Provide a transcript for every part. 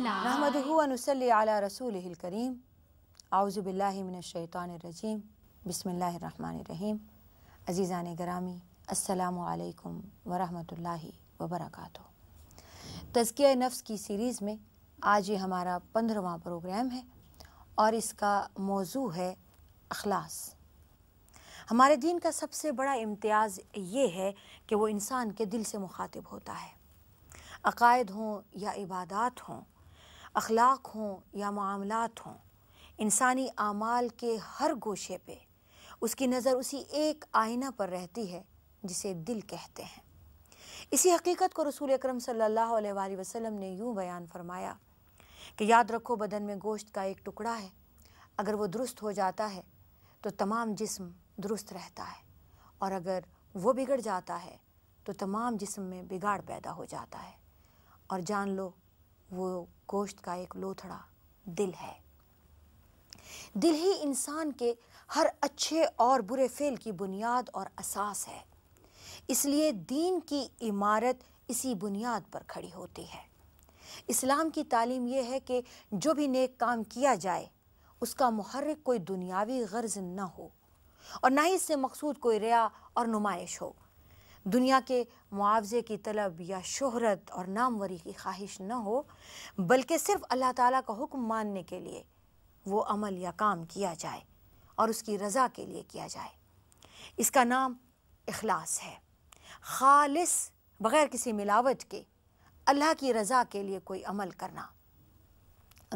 नहमद वनसली अला रसूल करीम आउज़बिल्लिमिनशैतरजीम बसमीम अज़ीज़ान गरामी असलकम वरहमल वर्क़ तज़किया नफ्स की सीरीज़ में आज ये हमारा पंद्रवा प्रोग्राम है और इसका मौजू है अखलास हमारे दिन का सबसे बड़ा इम्तियाज़ ये है कि वह इंसान के दिल से मुखातब होता है अकायद हों या इबादत हों अखलाक हों या मामलात हों इंसानी आमाल के हर गोशे पे उसकी नज़र उसी एक आईना पर रहती है जिसे दिल कहते हैं इसी हकीकत को रसूल अक्रम सल्ला वसलम ने यूँ बयान फरमाया कि याद रखो बदन में गोश्त का एक टुकड़ा है अगर वो दुरुस्त हो जाता है तो तमाम जिस्म दुरुस्त रहता है और अगर वो बिगड़ जाता है तो तमाम जिस्म में बिगाड़ पैदा हो जाता है और जान लो वो गोश्त का एक लोथड़ा दिल है दिल ही इंसान के हर अच्छे और बुरे फेल की बुनियाद और असास है इसलिए दीन की इमारत इसी बुनियाद पर खड़ी होती है इस्लाम की तालीम यह है कि जो भी नेक काम किया जाए उसका महर्रक कोई दुनियावी गर्ज न हो और ना ही इससे मकसूद कोई रिया और नुमाइश हो दुनिया के मुआवजे की तलब या शोहरत और नामवरी की ख्वाहिश न हो बल्कि सिर्फ अल्लाह ताला का हुक्म मानने के लिए वो अमल या काम किया जाए और उसकी रज़ा के लिए किया जाए इसका नाम अखलास है खालिस बग़ैर किसी मिलावट के अल्लाह की रज़ा के लिए कोई अमल करना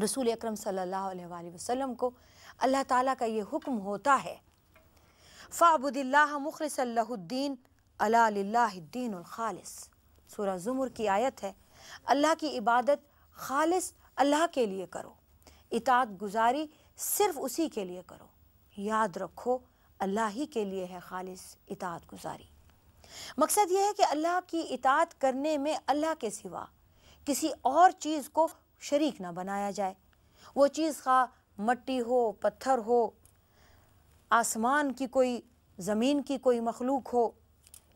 रसूल अकरम सल्लल्लाहु अलैहि वसल्लम को अल्लाह ताला का ये हुक्म होता है फ़ाबुदिल्ला मुखलसल्लाद्दीन अलादीन लाद्दीन ख़ालिस सूरह ज़ुमर की आयत है अल्लाह की इबादत खालिस अल्लाह के लिए करो इतात गुजारी सिर्फ उसी के लिए करो याद रखो अल्लाह ही के लिए है खालिस इतात गुजारी मकसद यह है कि अल्लाह की इतात करने में अल्लाह के सिवा किसी और चीज़ को शरीक ना बनाया जाए वो चीज़ खा मट्टी हो पत्थर हो आसमान की कोई ज़मीन की कोई मखलूक हो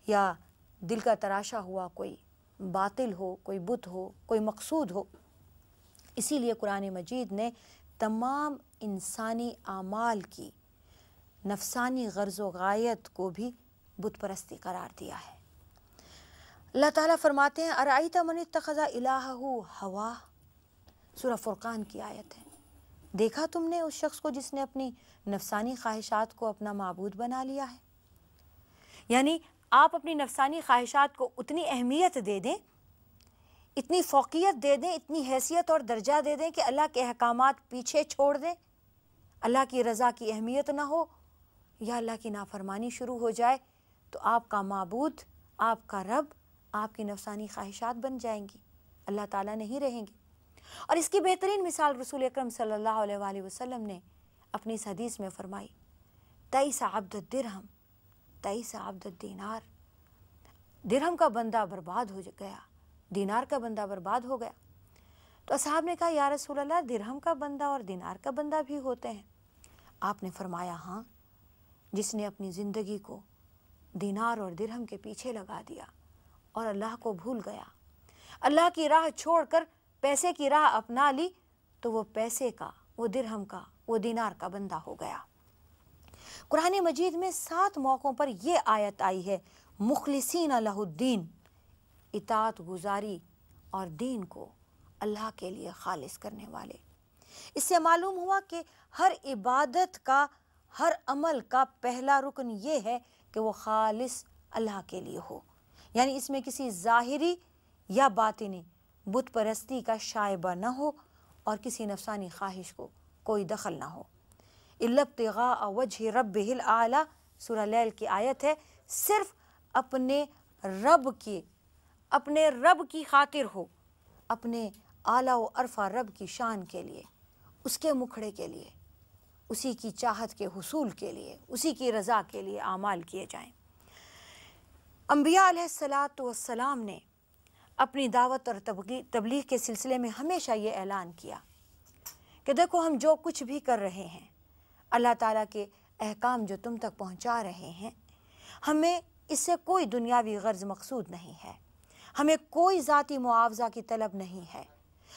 या दिल का तराशा हुआ कोई बातिल हो कोई बुत हो कोई मकसूद हो इसीलिए कुरान मजीद ने तमाम इंसानी आमाल की नफसानी गर्ज वायत को भी बुत परस्ती करार दिया है अल्लाह ताला फरमाते हैं अराई तमन तखज़ा इलाह हवा सुरह फुरकान की आयत है देखा तुमने उस शख्स को जिसने अपनी नफसानी ख्वाहिशात को अपना मबूद बना लिया है यानी आप अपनी नफसानी ख्वाहिशात को उतनी अहमियत दे दें इतनी फोकियत दे दें इतनी हैसियत और दर्जा दे दें कि अल्लाह के अहकाम पीछे छोड़ दें अल्लाह की रज़ा की अहमियत ना हो या अल्लाह की नाफरमानी शुरू हो जाए तो आपका मबूद आपका रब आपकी नफसानी ख्वाहिशात बन जाएंगी अल्लाह ताला नहीं रहेंगे और इसकी बेहतरीन मिसाल रसूल अक्रम सल्ला वसलम ने अपनी इस हदीस में फरमाई तई साबद हम तेईस आबद दीनार दिरहम का बंदा बर्बाद हो गया दीनार का बंदा बर्बाद हो गया तो साहब ने कहा या रसूल अल्लाह दिरहम का बंदा और दीनार का बंदा भी होते हैं आपने फरमाया हाँ जिसने अपनी ज़िंदगी को दीनार और दिरहम के पीछे लगा दिया और अल्लाह को भूल गया अल्लाह की राह छोड़कर पैसे की राह अपना ली तो वो पैसे का वो दिरहम का वो दीनार का बंदा हो गया कुरान मजीद में सात मौक़ों पर यह आयत आई है मुखलसिन अलाउद्दीन इतात गुजारी और दीन को अल्लाह के लिए खालिश करने वाले इससे मालूम हुआ कि हर इबादत का हर अमल का पहला रुकन ये है कि वो खालिश अल्लाह के लिए हो यानी इसमें किसी ज़ाहरी या बातनी बुत परस्ती का शायबा ना हो और किसी नफसानी ख्वाहिश को कोई दखल ना हो इलबतगा वजह रब आला सुर लैल की आयत है सिर्फ अपने रब के अपने रब की खातिर हो अपने आला व अरफा रब की शान के लिए उसके मुखड़े के लिए उसी की चाहत के हसूल के लिए उसी की रज़ा के लिए आमाल किए जाएं अम्बिया सलात वसलाम ने अपनी दावत और तबलीग के सिलसिले में हमेशा ये ऐलान किया कि देखो हम जो कुछ भी कर रहे हैं अल्लाह ताला के अहकाम जो तुम तक पहुंचा रहे हैं हमें इससे कोई दुनियावी गर्ज मकसूद नहीं है हमें कोई ज़ाती मुआवजा की तलब नहीं है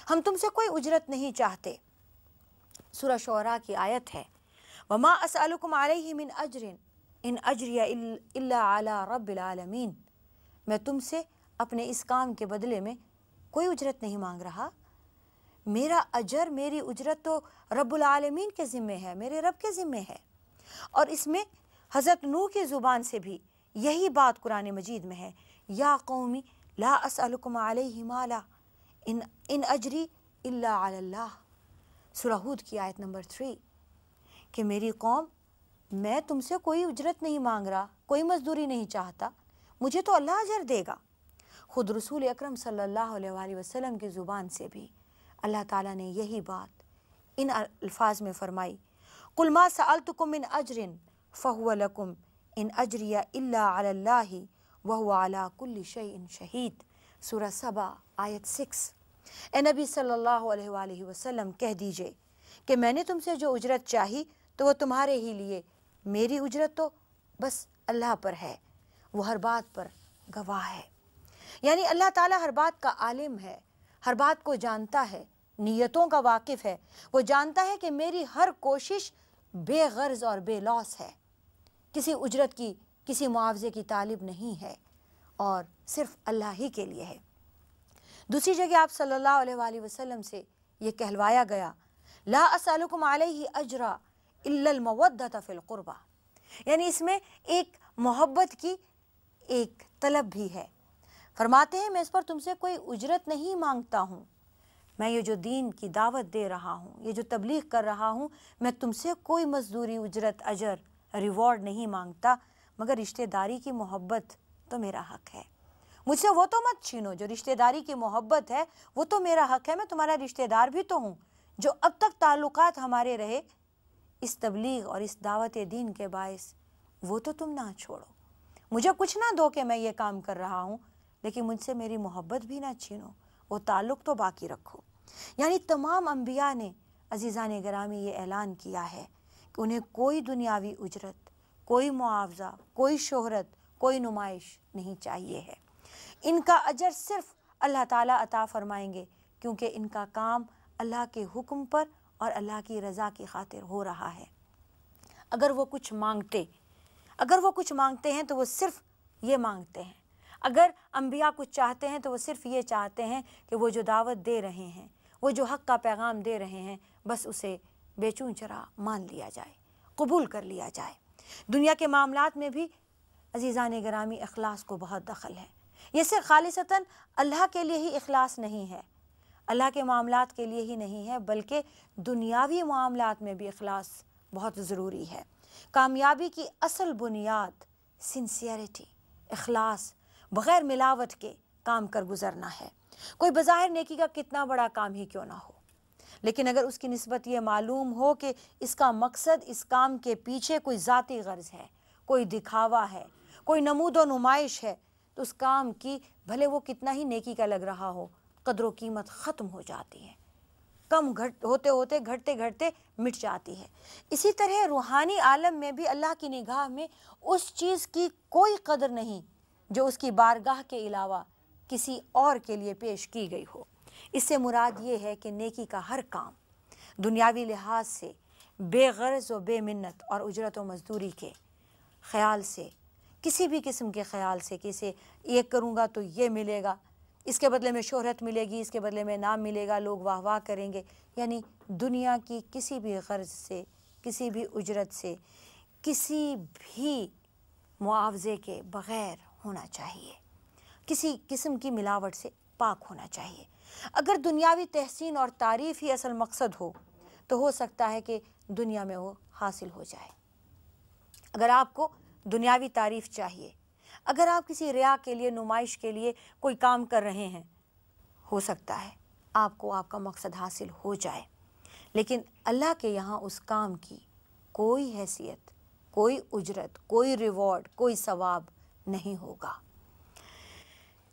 हम तुमसे कोई उजरत नहीं चाहते सुर शरा की आयत है वमा असलकुम मिन अजरिन इन अजरिया आला रबालमीन मैं तुमसे अपने इस काम के बदले में कोई उजरत नहीं मांग रहा मेरा अजर मेरी उजरत तो रब्बुल आलमीन के ज़िम्मे है मेरे रब के ज़िम्मे है और इसमें हज़रत नू की ज़ुबान से भी यही बात कुरान मजीद में है या कौमी ला असलकुम हिमाला इन इन अजरी अल्लाह सुरहूद की आयत नंबर थ्री कि मेरी कौम मैं तुमसे कोई उजरत नहीं मांग रहा कोई मजदूरी नहीं चाहता मुझे तो अल्लाह अजर देगा खुद रसूल अक्रम सल्लल्लाहु अलैहि वसल्लम की ज़ुबान से भी अल्लाह ताला ने यही बात इन अल्फाज में फरमाई कुलमा सअलतकुम इन अजरिन फ़हुआ लकुम इन अजरिया अल्लाह वह अला कुल्ल शहीन शहीद सूरह सबा आयत सिक्स ए नबी सल्लल्लाहु अलैहि वसल्लम कह दीजिए कि मैंने तुमसे जो उजरत चाही तो वह तुम्हारे ही लिए मेरी उजरत तो बस अल्लाह पर है वह हर बात पर गवाह है यानी अल्लाह ताला हर बात का आलिम है हर बात को जानता है नीयतों का वाकिफ़ है वो जानता है कि मेरी हर कोशिश बेगर्ज और बेलॉस है किसी उजरत की किसी मुआवजे की तालिब नहीं है और सिर्फ अल्लाह ही के लिए है दूसरी जगह आप सल्लल्लाहु अलैहि वसल्लम से ये कहलवाया गया ला असलकुम अलैहि अजरा इल्लमवदत फ़िलकुरबा यानी इसमें एक मोहब्बत की एक तलब भी है फरमाते हैं मैं इस पर तुमसे कोई उजरत नहीं मांगता हूँ मैं ये जो दीन की दावत दे रहा हूँ ये जो तबलीग कर रहा हूँ मैं तुमसे कोई मजदूरी उजरत अजर रिवॉर्ड नहीं मांगता मगर रिश्तेदारी की मोहब्बत तो मेरा हक है मुझसे वो तो मत छीनो जो रिश्तेदारी की मोहब्बत है वो तो मेरा हक है मैं तुम्हारा रिश्तेदार भी तो हूँ जो अब तक ताल्लुक़ हमारे रहे इस तबलीग और इस दावत दीन के बायस वो तो तुम ना छोड़ो मुझे कुछ ना दो कि मैं ये काम कर रहा हूँ लेकिन मुझसे मेरी मोहब्बत भी ना छीनो वो ताल्लुक़ तो बाकी रखो यानी तमाम अम्बिया ने अजीज़ा ने ग्रामी ये ऐलान किया है कि उन्हें कोई दुनियावी उजरत कोई मुआवजा कोई शोहरत कोई नुमाइश नहीं चाहिए है इनका अजर सिर्फ अल्लाह ताला अता फ़रमाएंगे क्योंकि इनका काम अल्लाह के हुक्म पर और अल्लाह की रज़ा की खातिर हो रहा है अगर वो कुछ मांगते अगर वो कुछ मांगते हैं तो वो सिर्फ़ ये मांगते हैं अगर अम्बिया कुछ चाहते हैं तो वो सिर्फ ये चाहते हैं कि वो जो दावत दे रहे हैं वो जो हक़ का पैगाम दे रहे हैं बस उसे बेचून चरा मान लिया जाए कबूल कर लिया जाए दुनिया के मामला में भी अजीज़ान ग्रामी अखलास को बहुत दखल है ये सिर्फ खालिसता अल्लाह के लिए ही अखलास नहीं है अल्लाह के मामला के लिए ही नहीं है बल्कि दुनियावी मामला में भी अखलास बहुत ज़रूरी है कामयाबी की असल बुनियाद सिंसियरिटी अखलास बग़ैर मिलावट के काम कर गुजरना है कोई बज़ाहिर नेकी का कितना बड़ा काम ही क्यों ना हो लेकिन अगर उसकी नस्बत ये मालूम हो कि इसका मकसद इस काम के पीछे कोई ज़ाती गर्ज़ है कोई दिखावा है कोई नमूद व नुमाइश है तो उस काम की भले वो कितना ही नेकी का लग रहा हो कदर कीमत ख़त्म हो जाती है कम घट होते होते घटते घटते मिट जाती है इसी तरह रूहानी आलम में भी अल्लाह की निगाह में उस चीज़ की कोई कदर नहीं जो उसकी बारगाह के अलावा किसी और के लिए पेश की गई हो इससे मुराद ये है कि नेकी का हर काम दुनियावी लिहाज से बेगरज व बेमन्नत और उजरत व मज़दूरी के ख्याल से किसी भी किस्म के ख्याल से कि इसे ये करूँगा तो ये मिलेगा इसके बदले में शोहरत मिलेगी इसके बदले में नाम मिलेगा लोग वाह वाह करेंगे यानी दुनिया की किसी भी गर्ज से किसी भी उजरत से किसी भी मुआवजे के बग़ैर होना चाहिए किसी किस्म की मिलावट से पाक होना चाहिए अगर दुनियावी तहसीन और तारीफ़ ही असल मकसद हो तो हो सकता है कि दुनिया में वो हासिल हो जाए अगर आपको दुनियावी तारीफ़ चाहिए अगर आप किसी रिया के लिए नुमाइश के लिए कोई काम कर रहे हैं हो सकता है आपको आपका मकसद हासिल हो जाए लेकिन अल्लाह के यहाँ उस काम की कोई हैसियत कोई उजरत कोई रिवॉर्ड कोई सवाब नहीं होगा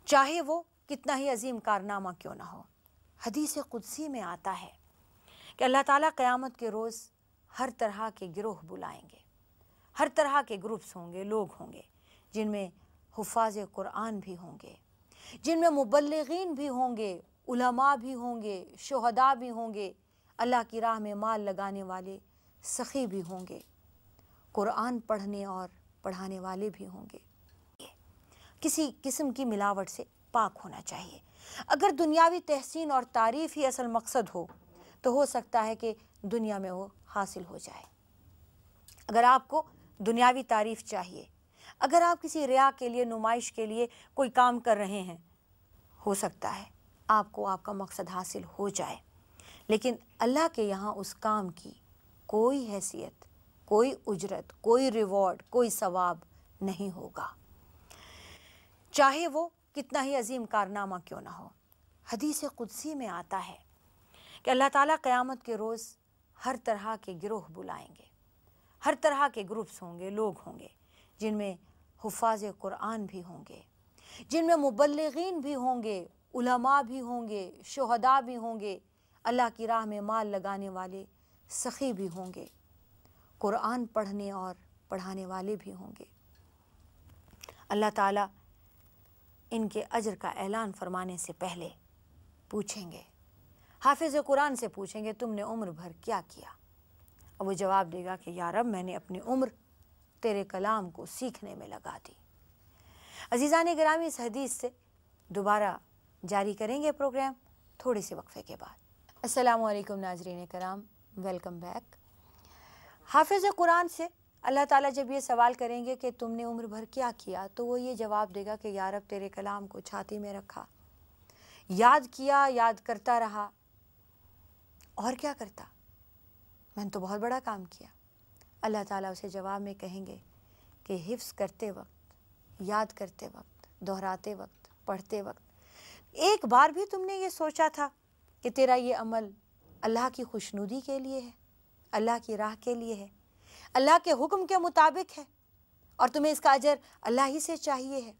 चाहे वो कितना ही अजीम कारनामा क्यों ना हो हदीस कुदसी में आता है कि अल्लाह ताला क़यामत के रोज़ हर तरह के गिरोह बुलाएंगे हर तरह के ग्रुप्स होंगे लोग होंगे जिनमें हफाज कुरान भी होंगे जिनमें मुबलगिन भी होंगे उलमा भी होंगे शहदा भी होंगे अल्लाह की राह में माल लगाने वाले सखी भी होंगे कुरान पढ़ने और पढ़ाने वाले भी होंगे किसी किस्म की मिलावट से पाक होना चाहिए अगर दुनियावी तहसीन और तारीफ ही असल मकसद हो तो हो सकता है कि दुनिया में वो हासिल हो जाए अगर आपको दुनियावी तारीफ चाहिए अगर आप किसी रिया के लिए नुमाइश के लिए कोई काम कर रहे हैं हो सकता है आपको आपका मकसद हासिल हो जाए लेकिन अल्लाह के यहाँ उस काम की कोई हैसियत कोई उजरत कोई रिवॉर्ड कोई सवाब नहीं होगा चाहे वो कितना ही अजीम कारनामा क्यों ना हो हदीस कुदसी में आता है कि अल्लाह ताला क़यामत के रोज़ हर तरह के गिरोह बुलाएंगे हर तरह के ग्रुप्स होंगे लोग होंगे जिनमें हफाज कुरान भी होंगे जिनमें मुबलगिन भी होंगे उलमा भी होंगे शहदा भी होंगे अल्लाह की राह में माल लगाने वाले सखी भी होंगे कुरान पढ़ने और पढ़ाने वाले भी होंगे अल्लाह ताला इनके अजर का ऐलान फरमाने से पहले पूछेंगे हाफिज़ कुरान से पूछेंगे तुमने उम्र भर क्या किया अब वो जवाब देगा कि यार अब मैंने अपनी उम्र तेरे कलाम को सीखने में लगा दी ने ग्रामी इस हदीस से दोबारा जारी करेंगे प्रोग्राम थोड़े से वक्फे के बाद असलकम नाजरीन कराम वेलकम बैक हाफिज़ कुरान से अल्लाह ताला जब ये सवाल करेंगे कि तुमने उम्र भर क्या किया तो वो ये जवाब देगा कि यार अब तेरे कलाम को छाती में रखा याद किया याद करता रहा और क्या करता मैंने तो बहुत बड़ा काम किया अल्लाह ताला उसे जवाब में कहेंगे कि हिफ्स करते वक्त याद करते वक्त दोहराते वक्त पढ़ते वक्त एक बार भी तुमने ये सोचा था कि तेरा ये अमल अल्लाह की खुशनुदी के लिए है अल्लाह की राह के लिए है अल्लाह के हुक्म के मुताबिक है और तुम्हें इसका अजर अल्लाह ही से चाहिए है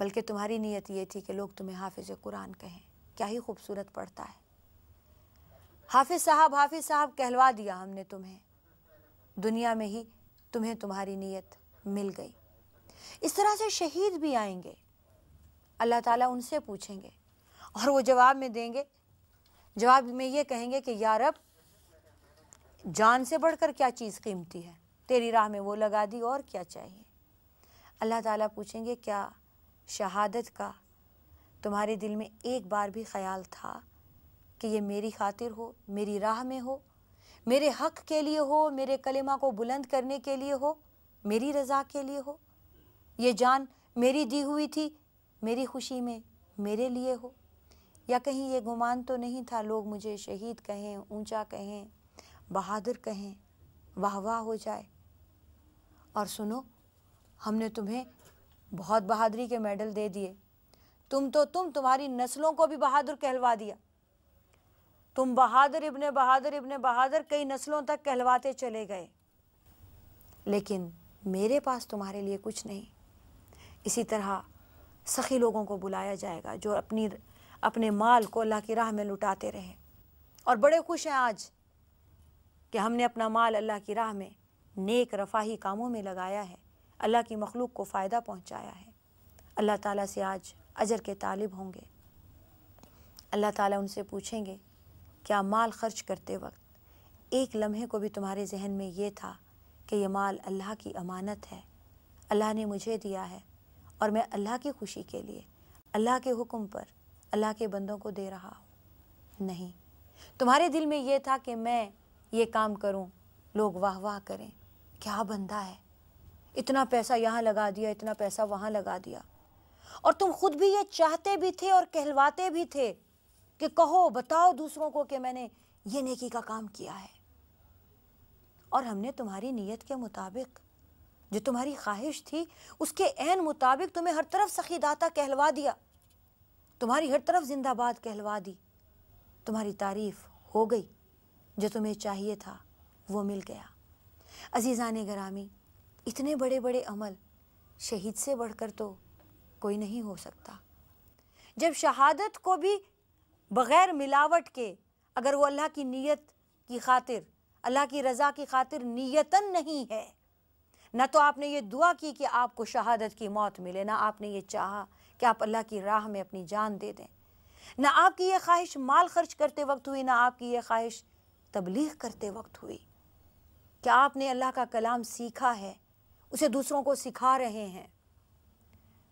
बल्कि तुम्हारी नीयत ये थी कि लोग तुम्हें हाफिज़ कुरान कहें क्या ही खूबसूरत पढ़ता है हाफिज़ साहब हाफिज़ साहब कहलवा दिया हमने तुम्हें दुनिया में ही तुम्हें तुम्हारी नीयत मिल गई इस तरह से शहीद भी आएंगे अल्लाह ताला उनसे पूछेंगे और वो जवाब में देंगे जवाब में ये कहेंगे कि यारब जान से बढ़कर क्या चीज़ कीमती है तेरी राह में वो लगा दी और क्या चाहिए अल्लाह ताला पूछेंगे क्या शहादत का तुम्हारे दिल में एक बार भी ख्याल था कि ये मेरी खातिर हो मेरी राह में हो मेरे हक के लिए हो मेरे कलेमा को बुलंद करने के लिए हो मेरी रज़ा के लिए हो ये जान मेरी दी हुई थी मेरी खुशी में मेरे लिए हो या कहीं ये गुमान तो नहीं था लोग मुझे शहीद कहें ऊंचा कहें बहादुर कहें वाह वाह हो जाए और सुनो हमने तुम्हें बहुत बहादुरी के मेडल दे दिए तुम तो तुम तुम्हारी नस्लों को भी बहादुर कहलवा दिया तुम बहादुर इब्ने बहादुर इब्ने बहादुर कई नस्लों तक कहलवाते चले गए लेकिन मेरे पास तुम्हारे लिए कुछ नहीं इसी तरह सखी लोगों को बुलाया जाएगा जो अपनी अपने माल को अल्लाह की राह में लुटाते रहें और बड़े खुश हैं आज कि हमने अपना माल अल्लाह की राह में नेक रफाही कामों में लगाया है अल्लाह की मखलूक को फ़ायदा पहुँचाया है अल्लाह ताली से आज अजर के तालिब होंगे अल्लाह ताली उनसे पूछेंगे क्या माल खर्च करते वक्त एक लम्हे को भी तुम्हारे जहन में ये था कि यह माल अल्लाह की अमानत है अल्लाह ने मुझे दिया है और मैं अल्लाह की खुशी के लिए अल्लाह के हुक्म पर अल्लाह के बंदों को दे रहा हूँ नहीं तुम्हारे दिल में यह था कि मैं ये काम करूं लोग वाह वाह करें क्या बंदा है इतना पैसा यहाँ लगा दिया इतना पैसा वहाँ लगा दिया और तुम खुद भी ये चाहते भी थे और कहलवाते भी थे कि कहो बताओ दूसरों को कि मैंने ये नेकी का काम किया है और हमने तुम्हारी नीयत के मुताबिक जो तुम्हारी ख्वाहिश थी उसके एन मुताबिक तुम्हें हर तरफ सखीदाता कहलवा दिया तुम्हारी हर तरफ जिंदाबाद कहलवा दी तुम्हारी तारीफ हो गई जो तुम्हें चाहिए था वो मिल गया अजीज़ान गरामी इतने बड़े बड़े अमल शहीद से बढ़कर तो कोई नहीं हो सकता जब शहादत को भी बग़ैर मिलावट के अगर वो अल्लाह की नीयत की खातिर अल्लाह की रज़ा की खातिर नीयतन नहीं है ना तो आपने ये दुआ की कि आपको शहादत की मौत मिले ना आपने ये चाहा कि आप अल्लाह की राह में अपनी जान दे दें ना आपकी ये ख्वाहिश माल खर्च करते वक्त हुई ना आपकी ये ख्वाहिश तबलीग करते वक्त हुई क्या आपने अल्लाह का कलाम सीखा है उसे दूसरों को सिखा रहे हैं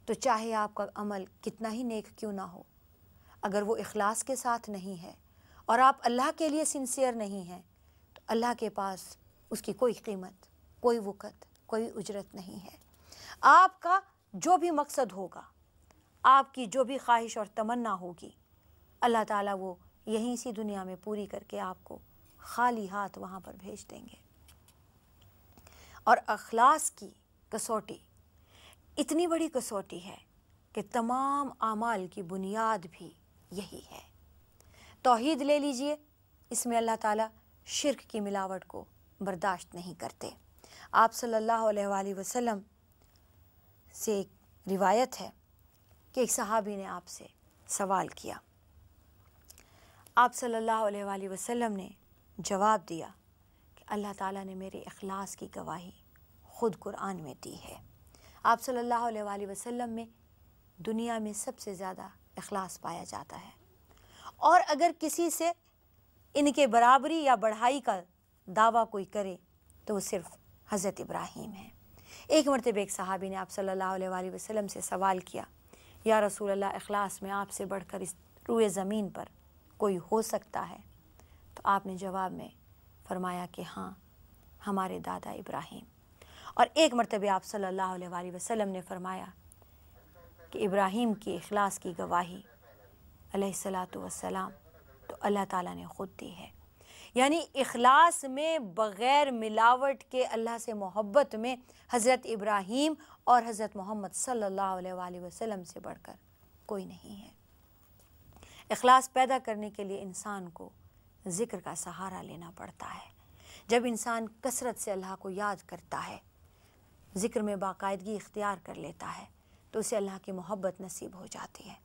तो चाहे आपका अमल कितना ही नेक क्यों ना हो अगर वो इखलास के साथ नहीं है और आप अल्लाह के लिए सिंसियर नहीं हैं तो अल्लाह के पास उसकी कोई कीमत कोई वक़्त कोई उजरत नहीं है आपका जो भी मकसद होगा आपकी जो भी ख्वाहिश और तमन्ना होगी अल्लाह ताला वो यहीं इसी दुनिया में पूरी करके आपको खाली हाथ वहाँ पर भेज देंगे और अखलास की कसौटी इतनी बड़ी कसौटी है कि तमाम आमाल की बुनियाद भी यही है तोहीद ले लीजिए इसमें अल्लाह ताला शिरक की मिलावट को बर्दाश्त नहीं करते आप सल्लल्लाहु अलैहि वसल्लम से एक रिवायत है कि एक सहाबी ने आपसे सवाल किया आप सल्लल्लाहु अलैहि वसल्लम ने जवाब दिया कि अल्लाह ताला ने मेरे अखलास की गवाही ख़ुद कुरान में दी है आप सल्लल्लाहु अलैहि वसल्लम में दुनिया में सबसे ज़्यादा अखलास पाया जाता है और अगर किसी से इनके बराबरी या बढ़ाई का दावा कोई करे तो वो सिर्फ़ हज़रत इब्राहीम है एक मरतब एक सहाबी ने आप सल्लल्लाहु अलैहि वसल्लम से सवाल किया या रसूल अल्लाह अखलास में आपसे बढ़कर इस रुए ज़मीन पर कोई हो सकता है तो आपने जवाब में फरमाया कि हाँ हमारे दादा इब्राहिम और एक मरतब आप सल्लल्लाहु अलैहि वसल्लम ने फरमाया कि इब्राहिम की अखलास की गवाही सलाम तो अल्लाह ताला ने ख़ुद दी है यानी अखलास में बग़ैर मिलावट के अल्लाह से मोहब्बत में हज़रत इब्राहिम और हज़रत मोहम्मद सल्लल्लाहु अलैहि वसल्लम से बढ़कर कोई नहीं है अखलास पैदा करने के लिए इंसान को ज़िक्र का सहारा लेना पड़ता है जब इंसान कसरत से अल्लाह को याद करता है ज़िक्र में बाकायदगी इख्तियार कर लेता है तो उसे अल्लाह की मोहब्बत नसीब हो जाती है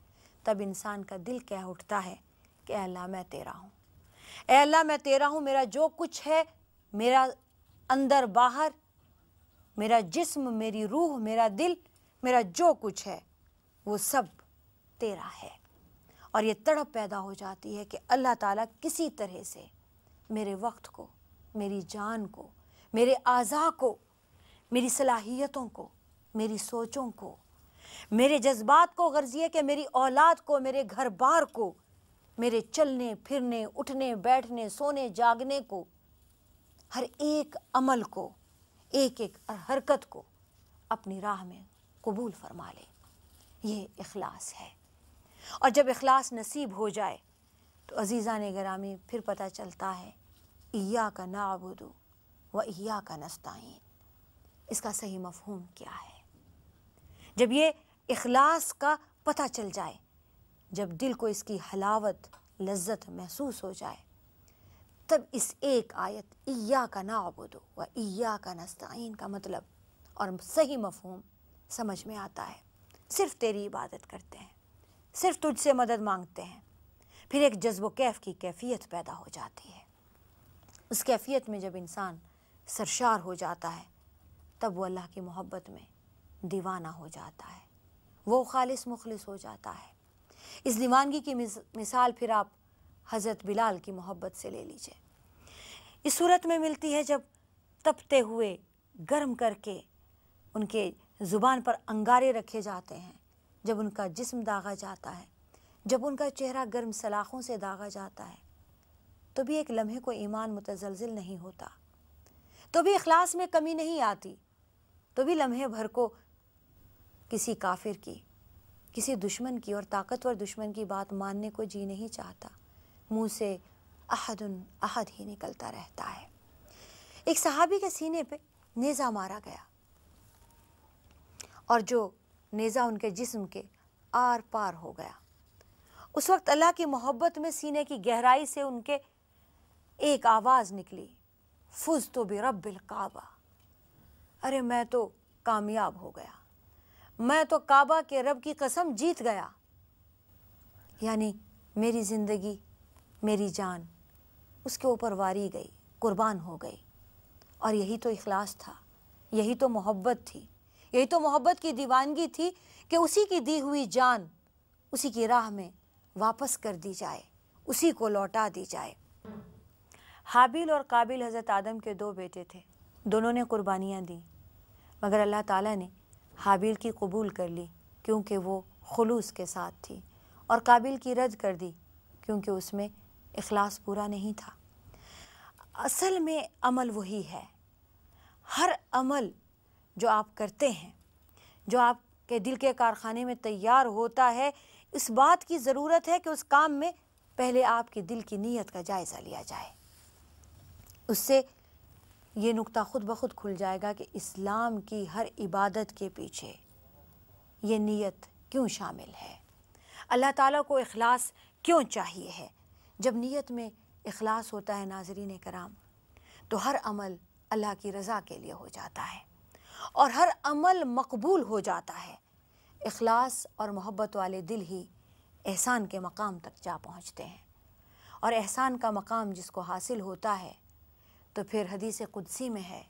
तब इंसान का दिल कह उठता है कि अल्लाह मैं तेरा हूँ अल्लाह मैं तेरा हूँ मेरा जो कुछ है मेरा अंदर बाहर मेरा जिस्म मेरी रूह मेरा दिल मेरा जो कुछ है वो सब तेरा है और ये तड़प पैदा हो जाती है कि अल्लाह ताला किसी तरह से मेरे वक्त को मेरी जान को मेरे आज़ा को मेरी सलाहियतों को मेरी सोचों को मेरे जज्बात को गर्जी है कि मेरी औलाद को मेरे घर बार को मेरे चलने फिरने उठने बैठने सोने जागने को हर एक अमल को एक एक हरकत को अपनी राह में कबूल फरमा ले ये इखलास है और जब अखलास नसीब हो जाए तो अजीज़ा ने ग्रामी फिर पता चलता है इया का नाबुदो व इया का नस्ताइन इसका सही मफहम क्या है जब ये अखलास का पता चल जाए जब दिल को इसकी हलावत लज्जत महसूस हो जाए तब इस एक आयत इया का नाबुदो व इया का नस्ताइन का मतलब और सही मफहम समझ में आता है सिर्फ तेरी इबादत करते हैं सिर्फ तुझसे मदद मांगते हैं फिर एक जज्ब कैफ की कैफियत पैदा हो जाती है उस कैफियत में जब इंसान सरशार हो जाता है तब वो अल्लाह की मोहब्बत में दीवाना हो जाता है वो खालिस मुखलिस हो जाता है इस दीवानगी की मिसाल फिर आप हज़रत बिलाल की मोहब्बत से ले लीजिए इस सूरत में मिलती है जब तपते हुए गर्म करके उनके ज़ुबान पर अंगारे रखे जाते हैं जब उनका जिस्म दागा जाता है जब उनका चेहरा गर्म सलाखों से दागा जाता है तो भी एक लम्हे को ईमान मुतजलजिल नहीं होता तो भी अखलास में कमी नहीं आती तो भी लम्हे भर को किसी काफिर की किसी दुश्मन की और ताकतवर दुश्मन की बात मानने को जी नहीं चाहता मुंह से अहदन अहद ही निकलता रहता है एक सहाबी के सीने पे नेज़ा मारा गया और जो नेज़ा उनके जिस्म के आर पार हो गया उस वक्त अल्लाह की मोहब्बत में सीने की गहराई से उनके एक आवाज़ निकली फुज तो बे रबिल काबा अरे मैं तो कामयाब हो गया मैं तो काबा के रब की कसम जीत गया यानी मेरी ज़िंदगी मेरी जान उसके ऊपर वारी गई कुर्बान हो गई और यही तो इखलास था यही तो मोहब्बत थी यही तो मोहब्बत की दीवानगी थी कि उसी की दी हुई जान उसी की राह में वापस कर दी जाए उसी को लौटा दी जाए हाबिल और काबिल हज़रत आदम के दो बेटे थे दोनों ने कुर्बानियाँ दी मगर अल्लाह ताला ने हाबिल की कबूल कर ली क्योंकि वो खलूस के साथ थी और काबिल की रद्द कर दी क्योंकि उसमें अखलास पूरा नहीं था असल में अमल वही है हर अमल जो आप करते हैं जो आपके दिल के कारखाने में तैयार होता है इस बात की ज़रूरत है कि उस काम में पहले आपके दिल की नीयत का जायज़ा लिया जाए उससे ये नुक्ता खुद ब खुद खुल जाएगा कि इस्लाम की हर इबादत के पीछे ये नीयत क्यों शामिल है अल्लाह ताला को इखलास क्यों चाहिए है जब नीयत में इखलास होता है नाजरीन कराम तो हर अमल अल्लाह की रज़ा के लिए हो जाता है और हर अमल मकबूल हो जाता है अखलास और मोहब्बत वाले दिल ही एहसान के मकाम तक जा पहुँचते हैं और एहसान का मकाम जिसको हासिल होता है तो फिर हदीस कुदसी में है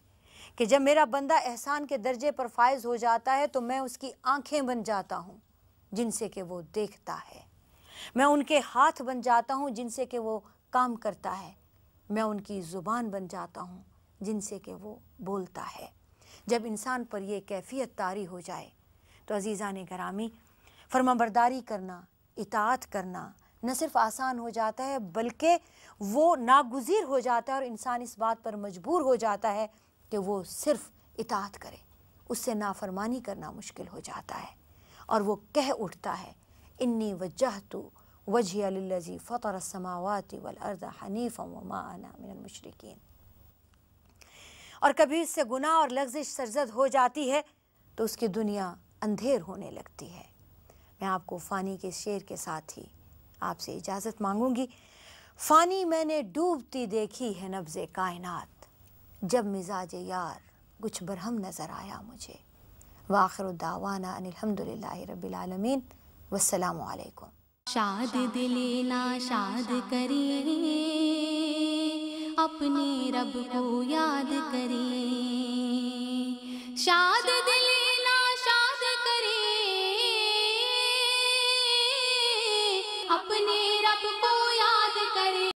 कि जब मेरा बंदा एहसान के दर्जे पर फायज हो जाता है तो मैं उसकी आंखें बन जाता हूँ जिनसे कि वो देखता है मैं उनके हाथ बन जाता हूँ जिनसे कि वो काम करता है मैं उनकी ज़ुबान बन जाता हूँ जिनसे कि वो बोलता है जब इंसान पर यह कैफियत तारी हो जाए तो अजीज़ा ने करामी फर्माबरदारी करना इतात करना न सिर्फ आसान हो जाता है बल्कि वो नागुजीर हो जाता है और इंसान इस बात पर मजबूर हो जाता है कि वो सिर्फ इतात करे उससे नाफरमानी करना मुश्किल हो जाता है और वो कह उठता है इन्नी वजह तो वजह लजी फ़तर समावत वल हनीफ़ मशरकिन और कभी इससे गुनाह और लग्जिश सरजद हो जाती है तो उसकी दुनिया अंधेर होने लगती है मैं आपको फ़ानी के शेर के साथ ही आपसे इजाज़त मांगूंगी फ़ानी मैंने डूबती देखी है नब्ज़ कायनात जब मिजाज यार कुछ बरहम नज़र आया मुझे वाखर दावाना अनिलहमदिल्ला रबीआलमीन वसलम शाद दिले ना शाद करी अपने रब को याद करें शाद